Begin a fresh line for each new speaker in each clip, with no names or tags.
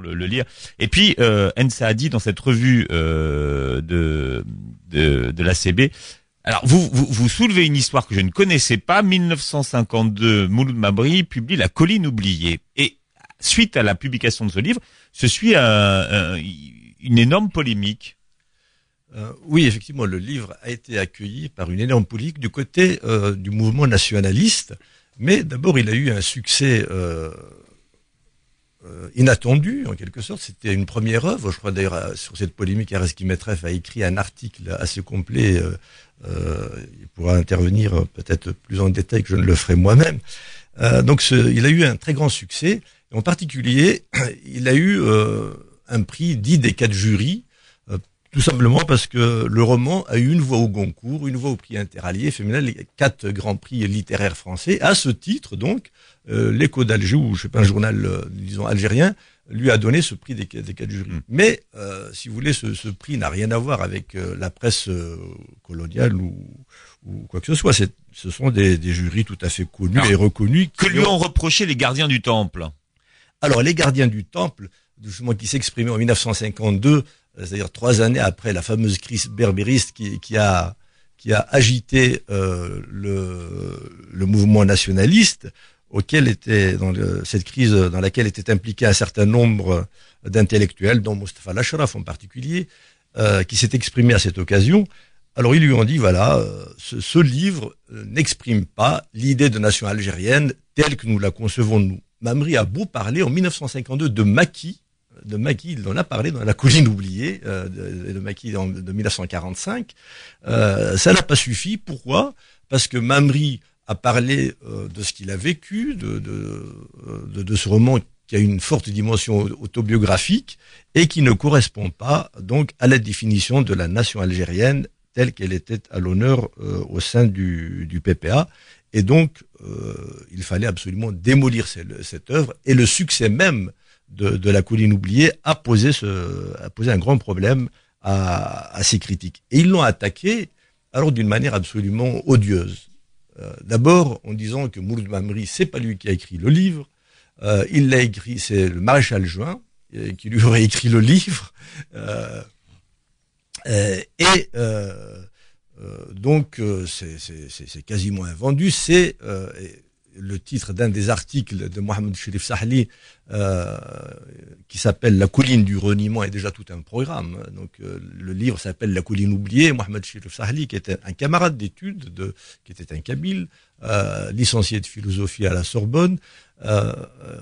le, lire. Et puis, Ensa euh, a dit dans cette revue euh, de, de, l'ACB, alors, vous, vous, vous, soulevez une histoire que je ne connaissais pas. 1952, Mouloud Mabri publie La colline oubliée. Et suite à la publication de ce livre, ce suit une énorme polémique. Euh, oui,
effectivement, le livre a été accueilli par une énorme polémique du côté du mouvement nationaliste. Mais d'abord, il a eu un succès inattendu, en quelque sorte. C'était une première œuvre. Je crois d'ailleurs sur cette polémique, Areski Kimetrev a écrit un article assez complet. Euh, euh, il pourra intervenir peut-être plus en détail que je ne le ferai moi-même. Euh, donc il a eu un très grand succès. En particulier, il a eu un prix dit des quatre jurys tout simplement parce que le roman a eu une voix au Goncourt, une voix au prix interallié féminin, les quatre grands prix littéraires français. À ce titre, donc, euh, l'écho d'Alger, je sais pas, un journal, euh, disons, algérien, lui a donné ce prix des, quatre jurys. Mm. Mais, euh, si vous voulez, ce, prix n'a rien à voir avec la presse coloniale ou, ou quoi que ce soit. Ce sont des, jurys tout à fait
connus et reconnus. Que lui ont reproché les gardiens du temple Alors, les gardiens du temple,
justement, qui s'exprimaient en 1952, c'est-à-dire trois années après la fameuse crise berbériste qui, a qui a agité euh, le, mouvement nationaliste auquel était dans cette crise dans laquelle était impliqué un certain nombre d'intellectuels, dont Mustafa Lacharaf en particulier, euh, qui s'est exprimé à cette occasion. Alors ils lui ont dit voilà, euh, ce, ce livre n'exprime pas l'idée de nation algérienne telle que nous la concevons nous. Mamri a beau parler en 1952 de maquis de Maquis, il en a parlé dans La Cousine oubliée euh, de, de, en, de 1945. Euh, ça n'a pas suffi. Pourquoi Parce que Mamri a parlé euh, de ce qu'il a vécu, de, ce roman qui a une forte dimension autobiographique et qui ne correspond pas donc à la définition de la nation algérienne telle qu'elle était à l'honneur au sein du, PPA. Et donc, il fallait absolument démolir cette, cette œuvre et le succès même de, la colline oubliée a posé, ce, un grand problème à, à ces critiques. Et ils l'ont attaqué alors d'une manière absolument odieuse. Euh, d'abord en disant que Mouloud Mamri, c'est pas lui qui a écrit le livre, euh, il l'a écrit, c'est le maréchal Juin euh, qui lui aurait écrit le livre. et donc c'est quasiment invendu. C'est le titre d'un des articles de Mohamed Sherif Sahli euh, qui s'appelle La colline du reniement est déjà tout un programme. Euh, le livre s'appelle La colline oubliée. Mohamed Sherif Sahli, qui était un camarade d'études, qui était un kabyle, euh, licencié de philosophie à la Sorbonne,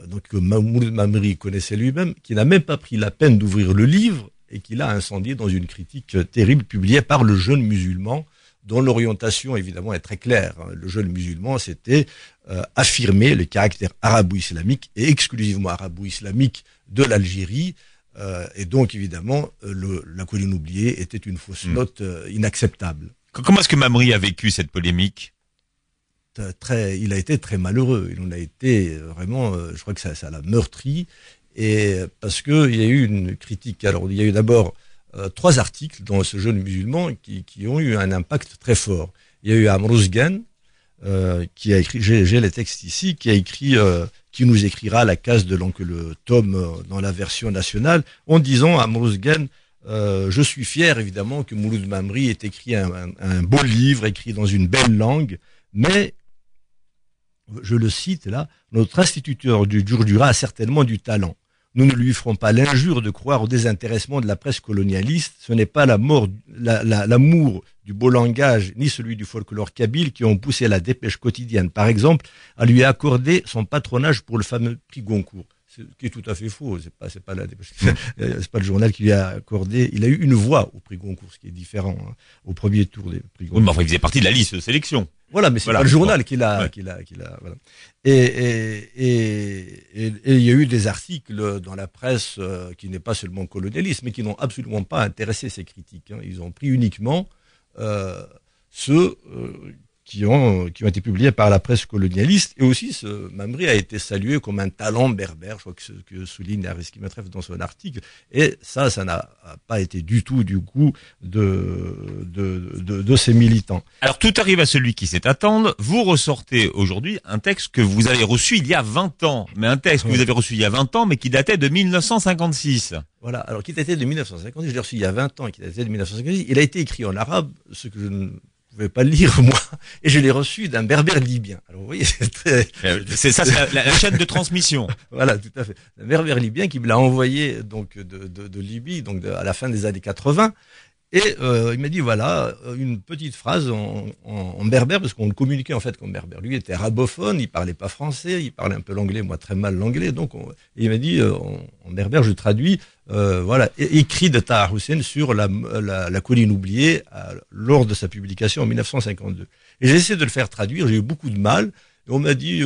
donc que Mahmoud Mamri connaissait lui-même, qui n'a même pas pris la peine d'ouvrir le livre et qui l'a incendié dans une critique terrible publiée par le jeune musulman dont l'orientation évidemment est très claire. Hein. Le jeune musulman, c'était euh, affirmer le caractère arabo-islamique et exclusivement arabo-islamique de l'Algérie. Euh, et donc évidemment, le, la colline oubliée était une fausse hmm. note euh, inacceptable.
Comment est-ce que Mamri a vécu cette polémique
Très, il a été très malheureux. Il en a été vraiment, je crois que ça l'a meurtri. Et parce qu'il y a eu une critique. Alors, il y a eu d'abord euh, trois articles dans ce jeune musulman qui, qui, ont eu un impact très fort. Il y a eu Amrouz euh, qui a écrit, j'ai les textes ici, qui a écrit, euh, qui nous écrira la case de l'oncle Tom dans la version nationale, en disant à je suis fier évidemment que Mouloud Mamri ait écrit un, beau livre, écrit dans une belle langue, mais je le cite là, notre instituteur du Durdura a certainement du talent. Nous ne lui ferons pas l'injure de croire au désintéressement de la presse colonialiste. Ce n'est pas l'amour du beau langage ni celui du folklore kabyle qui ont poussé la dépêche quotidienne, par exemple, à lui accorder son patronage pour le fameux prix Goncourt Ce qui est tout à fait faux. C'est pas, euh, pas, le journal qui lui a accordé. Il a eu une voix au prix Goncourt, ce qui est différent hein,
au premier tour
des prix Goncourt. il faisait partie de la
liste de sélection. Voilà, mais c'est pas le journal qui l'a, qui l'a, qui l'a.
Et il y a eu des articles dans la presse euh, qui n'est pas seulement colonialiste, mais qui n'ont absolument pas intéressé ces critiques. Hein. Ils ont pris uniquement euh, ceux euh, qui ont, qui ont été publiés par la presse colonialiste. Et aussi, ce Mamri a été salué comme un talent berbère, je crois que, ce, que souligne Ariski Matref dans son article. Et ça, ça n'a pas été du tout du goût de, de, de, ces militants.
Alors, tout arrive à celui qui sait attendre. Vous ressortez aujourd'hui un texte que vous avez reçu il y a 20 ans. Mais un texte que vous avez reçu il y a 20 ans, mais qui datait de 1956. Voilà.
Alors, qui datait de
1956,
je l'ai reçu il y a 20 ans, qui datait de 1956. Il a été écrit en arabe, ce que je ne pouvais pas le lire moi, et je l'ai reçu d'un berbère libyen. Alors voyez, euh, c'est ça, la, chaîne de transmission. voilà, tout à fait. Un berbère libyen qui me l'a envoyé donc de, Libye, donc à la fin des années 80, et euh, il m'a dit voilà euh, une petite phrase en, en, berbère parce qu'on le communiquait en fait comme berbère. Lui était arabophone, il parlait pas français, il parlait un peu l'anglais, moi très mal l'anglais. Donc il m'a dit euh, en, berbère, je traduis voilà écrit de Tahar Hussein sur la, la, la colline oubliée lors de sa publication en 1952. Et j'ai essayé de le faire traduire, j'ai eu beaucoup de mal. Et on m'a dit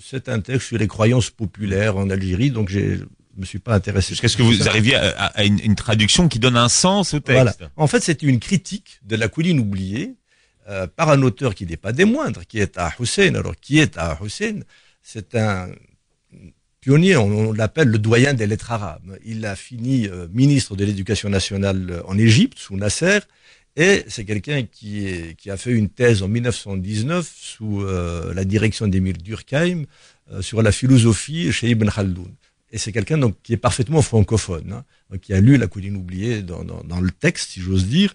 c'est un texte sur les croyances populaires en Algérie, donc j'ai me suis pas intéressé. est ce que vous arriviez à, une, traduction qui donne un sens au texte. En fait, c'est une critique de la couline oubliée euh, par un auteur qui n'est pas des moindres, qui est à Hussein. Alors, qui est à Hussein C'est un pionnier, on, l'appelle le doyen des lettres arabes. Il a fini euh, ministre de l'Éducation nationale en Égypte sous Nasser. Et c'est quelqu'un qui, a fait une thèse en 1919 sous euh, la direction d'Émile Durkheim sur la philosophie chez Ibn Khaldoun. Et c'est quelqu'un qui est parfaitement francophone, hein, qui a lu La colline oubliée dans, le texte, si j'ose dire.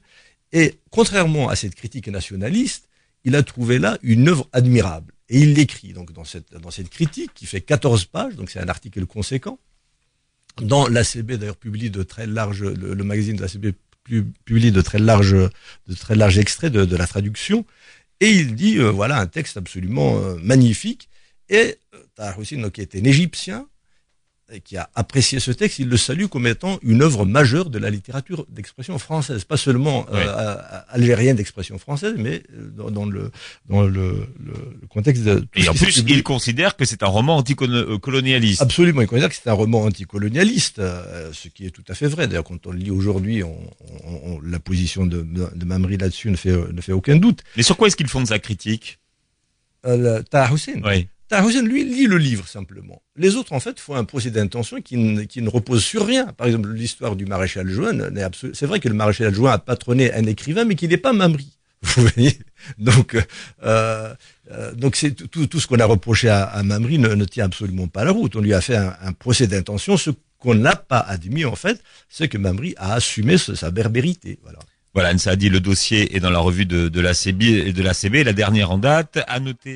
Et contrairement à cette critique nationaliste, il a trouvé là une œuvre admirable. Et il l'écrit donc dans cette, dans critique qui fait 14 pages, donc c'est un article conséquent. Dans l'ACB d'ailleurs publie de très larges, le, magazine de l'ACB publie de très larges, de très extraits de, la traduction. Et il dit, euh, voilà un texte absolument euh, magnifique. Et euh, Tahar Hussein, qui était un Égyptien, qui a apprécié ce texte, il le salue comme étant une œuvre majeure de la littérature d'expression française, pas seulement euh, algérienne d'expression française, mais euh, dans, le dans le, le, contexte. De Et en
plus, il considère que c'est un roman anticolonialiste.
Absolument, il considère que c'est un roman anticolonialiste, euh, ce qui est tout à fait vrai. D'ailleurs, quand on le lit aujourd'hui, on, la position de, de là-dessus ne fait ne fait aucun doute. Mais sur quoi est-ce qu'il fonde sa critique euh, Hussein. Oui. Tarhausen, lui, lit le livre simplement. Les autres, en fait, font un procès d'intention qui, ne, repose sur rien. Par exemple, l'histoire du maréchal Juin, c'est vrai que le maréchal Juin a patronné un écrivain, mais qu'il n'est pas Mamri. Vous Donc, euh, euh, donc c'est tout, ce qu'on a reproché à, à Mamri ne, tient absolument pas la route. On lui a fait un, procès d'intention. Ce qu'on n'a pas admis, en fait, c'est que Mamri a assumé sa berbérité. Voilà.
Voilà, ça a dit le dossier est dans la revue de, de CB et de la CB, La dernière en date, à noter.